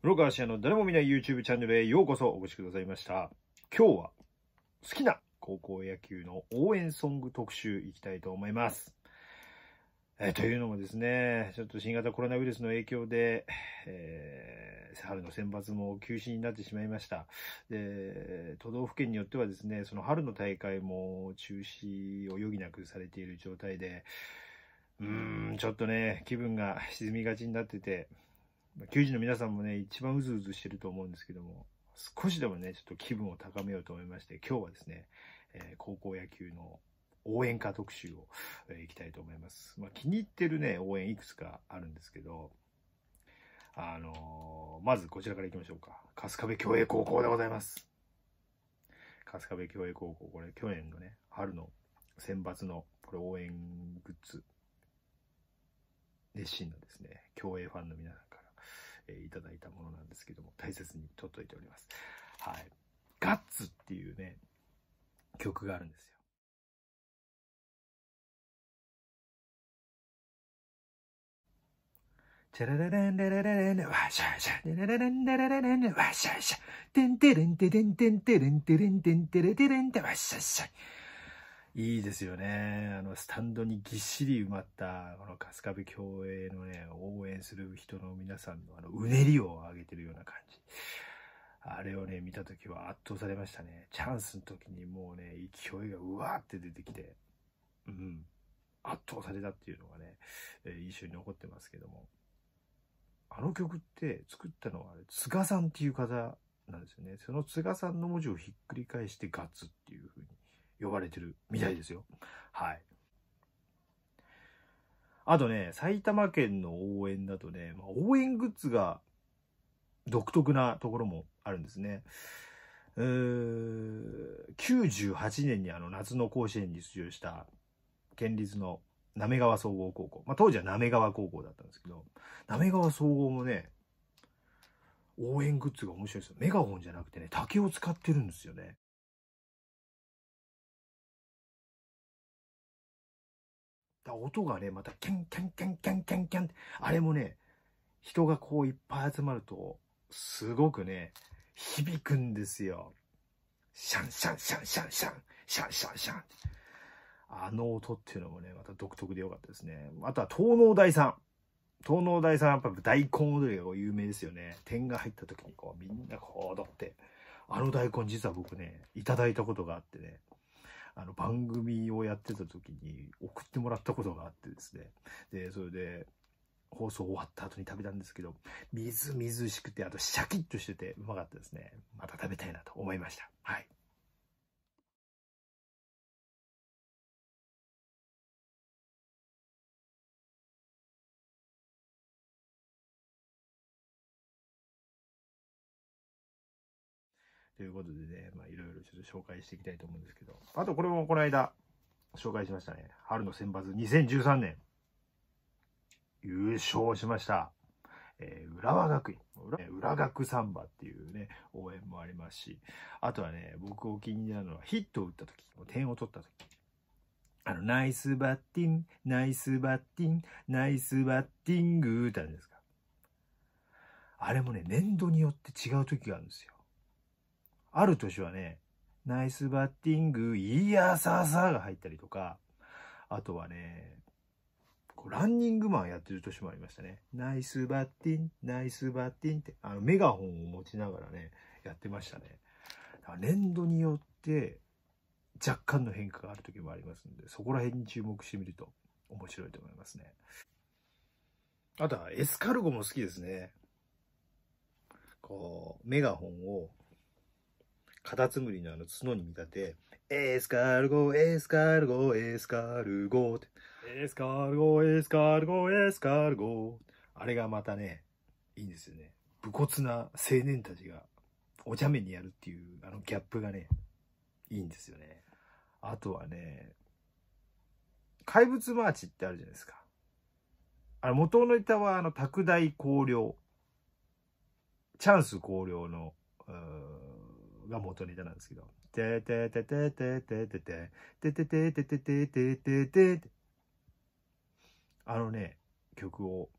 室川アの誰も見ない YouTube チャンネルへようこそお越しくださいました。今日は好きな高校野球の応援ソング特集いきたいと思います。えというのもですね、ちょっと新型コロナウイルスの影響で、えー、春の選抜も休止になってしまいました。で、都道府県によってはですね、その春の大会も中止を余儀なくされている状態で、うーん、ちょっとね、気分が沈みがちになってて、球児の皆さんもね、一番うずうずしてると思うんですけども、少しでもね、ちょっと気分を高めようと思いまして、今日はですね、えー、高校野球の応援歌特集を、えー、いきたいと思います。まあ、気に入ってるね、応援いくつかあるんですけど、あのー、まずこちらからいきましょうか。春日部共栄高校でございます。春日部共栄高校、これ去年のね、春の選抜の、これ応援グッズ、熱心のですね、競泳ファンの皆さんえいただいたものなんですけども、大切に取っといております。はい。ガッツっていうね、曲があるんですよ。チャララランラララランワシャシャラララララララララワシャシャテンテレンテテンテンテレンテレンテンテレテレンテワシャシャいいですよね。あの、スタンドにぎっしり埋まった、この春日部競泳のね、応援する人の皆さんの、あの、うねりを上げてるような感じ。あれをね、見た時は圧倒されましたね。チャンスの時にもうね、勢いがうわーって出てきて、うん、圧倒されたっていうのがね、えー、印象に残ってますけども。あの曲って作ったのは、津賀さんっていう方なんですよね。その菅さんの文字をひっくり返してガッツっていう風に。呼ばれてるみたいですよ。はい。あとね、埼玉県の応援だとね、応援グッズが独特なところもあるんですね。うー98年にあの夏の甲子園に出場した県立の滑川総合高校。まあ、当時は滑川高校だったんですけど、滑川総合もね、応援グッズが面白いですよ。メガホンじゃなくてね、竹を使ってるんですよね。だ音がね、またキャンキャンキャンキャンキャンキャンあれもね、人がこういっぱい集まると、すごくね、響くんですよ。シャンシャンシャンシャンシャン、シャンシャンシャン。あの音っていうのもね、また独特でよかったですね。あとは東農大さん。東農大さんやっぱ大根踊りが有名ですよね。点が入った時にこうみんなこう踊って。あの大根実は僕ね、いただいたことがあってね。あの番組をやってた時に送ってもらったことがあってですね。で、それで、放送終わった後に食べたんですけど、みずみずしくて、あとシャキッとしててうまかったですね。また食べたいなと思いました。はい。ということでね、まあいろいろちょっと紹介していきたいと思うんですけど、あとこれもこの間紹介しましたね。春の選抜2013年、優勝しました。えー、浦和学院、浦学サンバっていうね、応援もありますし、あとはね、僕お気に入りなのはヒットを打った時、点を取った時、あの、ナイスバッティン、ナイスバッティン、ナイスバッティングってあるんですか。あれもね、年度によって違う時があるんですよ。ある年はね、ナイスバッティング、いやささが入ったりとか、あとはね、ランニングマンやってる年もありましたね。ナイスバッティン、ナイスバッティンって、あの、メガホンを持ちながらね、やってましたね。粘土年度によって、若干の変化がある時もありますので、そこら辺に注目してみると面白いと思いますね。あとはエスカルゴも好きですね。こう、メガホンをカタツムリのあの角に見立て、エスカルゴ、エスカルゴ、エスカルゴって。エスカルゴ、エスカルゴ、エスカルゴ。あれがまたね、いいんですよね。武骨な青年たちがお茶目にやるっていう、あのギャップがね、いいんですよね。あとはね、怪物マーチってあるじゃないですか。あの元の板は、あの、拓大光量、チャンス光陵の、うんが元ネタなんですけど。てててててててて、てててててててててて。あのね、曲を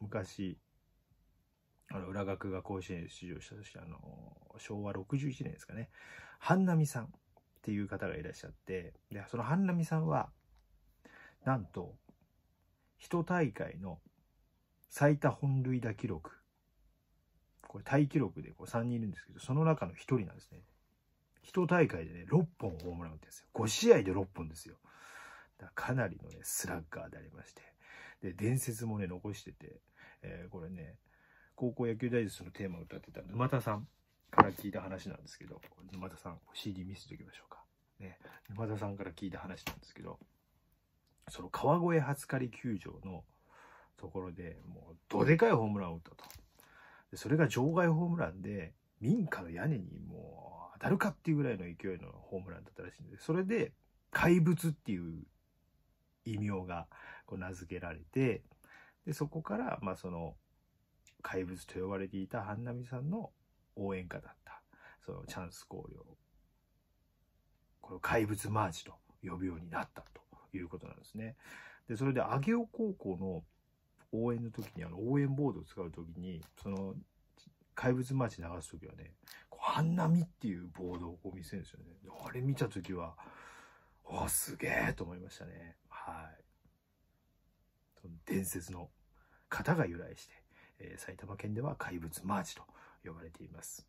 昔、あの、裏学が甲子園出場した時、あの、昭和61年ですかね。半波さんっていう方がいらっしゃって、で、その半波さんは、なんと、一大会の最多本塁打記録これタイ記録でこう3人いるんですけど、その中の1人なんですね。1大会でね、6本ホームラン打ってるんですよ。5試合で6本ですよ。だかなりのね、スラッガーでありまして。で、伝説もね、残してて、えー、これね、高校野球大術のテーマを歌ってた沼田さんから聞いた話なんですけど、沼田さん、CD 見せておきましょうか。ね、沼田さんから聞いた話なんですけど、その川越初刈球場のところでもうどでかいホームランを打ったと。それが場外ホームランで、民家の屋根にもう当たるかっていうぐらいの勢いのホームランだったらしいんで、それで怪物っていう異名がこう名付けられて、で、そこから、まあその怪物と呼ばれていた半波さんの応援歌だった、そのチャンス考慮、この怪物マーチと呼ぶようになったということなんですね。で、それで上尾高校の応援の時にあの応援ボードを使う時にその怪物マーチ流す時はね「半波」っていうボードをこう見せるんですよねあれ見た時はおすげえと思いましたねはいその伝説の方が由来して、えー、埼玉県では怪物マーチと呼ばれています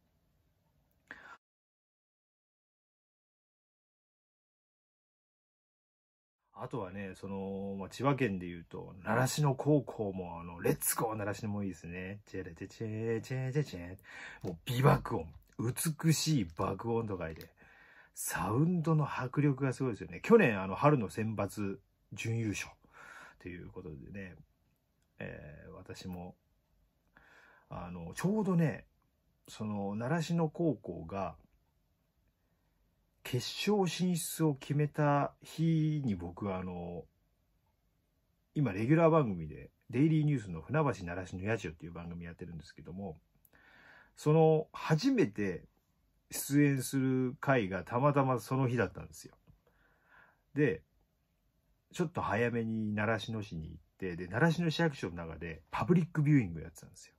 あとはね、その、まあ、千葉県で言うと、習志野高校も、あの、レッツゴー習志野もいいですね。チェレチェチェチェチェチェ。もう美爆音。美しい爆音とかいて。サウンドの迫力がすごいですよね。去年、あの、春の選抜準優勝ということでね、えー、私も、あの、ちょうどね、その、習志野高校が、決勝進出を決めた日に僕はあの、今レギュラー番組で、デイリーニュースの船橋習志野野ジオっていう番組やってるんですけども、その初めて出演する回がたまたまその日だったんですよ。で、ちょっと早めに習志野市に行って、で、習志野市役所の中でパブリックビューイングやってたんですよ。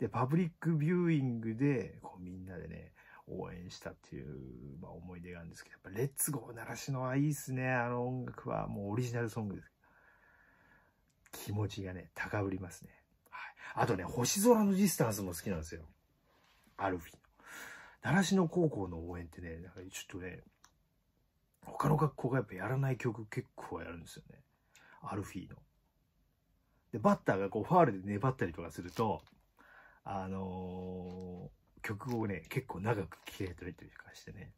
で、パブリックビューイングで、こうみんなでね、応援したっていう、まあ、思い出があるんですけど、やっぱレッツゴー鳴らしのはいいっすね。あの音楽はもうオリジナルソングです。気持ちがね、高ぶりますね。はい。あとね、星空のディスタンスも好きなんですよ。アルフィの。習志野高校の応援ってね、なんかちょっとね、他の学校がやっぱやらない曲結構やるんですよね。アルフィーの。で、バッターがこうファールで粘ったりとかすると、あのー曲をね、結構長く聴けたりとかしてね。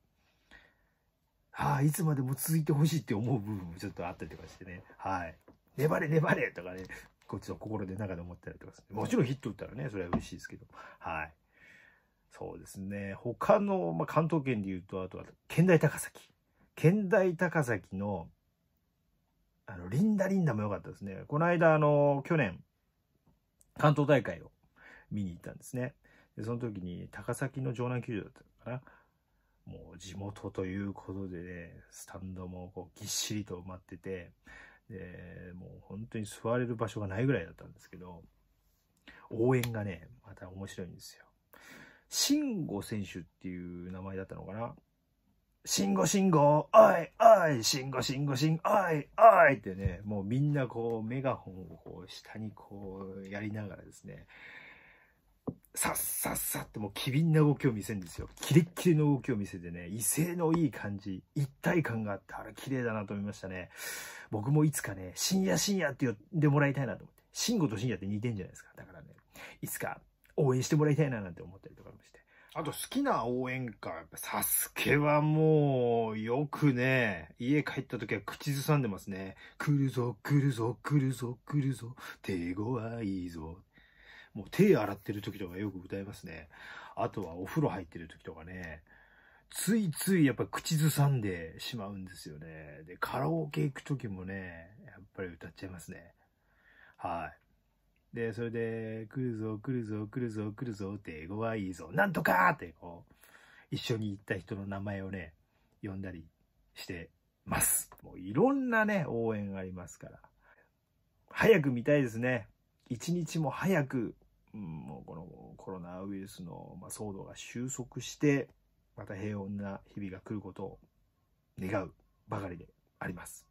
はあ、いつまでも続いてほしいって思う部分もちょっとあったりとかしてね。はい。粘れ粘れとかね、こっちの心で中で思ったりとかする。もちろんヒット打ったらね、それは嬉しいですけど。はい。そうですね。他の、まあ、関東圏で言うと、あとは、県大高崎。県大高崎の、あの、リンダリンダも良かったですね。この間、あの、去年、関東大会を見に行ったんですね。で、その時に高崎の城南球場だったかな。もう地元ということでね、スタンドもこうぎっしりと埋まってて、で、もう本当に座れる場所がないぐらいだったんですけど、応援がね、また面白いんですよ。慎吾選手っていう名前だったのかな。慎吾慎吾、おいおい、慎吾慎吾慎吾、おいおいってね、もうみんなこうメガホンをこう下にこうやりながらですね、さっさっさってもう機敏な動きを見せるんですよ。キレッキレの動きを見せてね、威勢のいい感じ、一体感があって、あれ綺麗だなと思いましたね。僕もいつかね、深夜深夜って呼んでもらいたいなと思って。慎吾と深夜って似てんじゃないですか。だからね、いつか応援してもらいたいななんて思ったりとかもして。あと好きな応援歌、サスケはもう、よくね、家帰った時は口ずさんでますね。来るぞ、来るぞ、来るぞ、来るぞ、手強いぞ、もう手洗ってる時とかよく歌いますね。あとはお風呂入ってる時とかね、ついついやっぱ口ずさんでしまうんですよね。で、カラオケ行く時もね、やっぱり歌っちゃいますね。はい。で、それで、来るぞ、来るぞ、来るぞ、来るぞ、って英語はいいぞ、なんとかってこう、一緒に行った人の名前をね、呼んだりしてます。もういろんなね、応援がありますから。早く見たいですね。一日も早くうん、もうこのコロナウイルスの、まあ、騒動が収束して、また平穏な日々が来ることを願うばかりであります。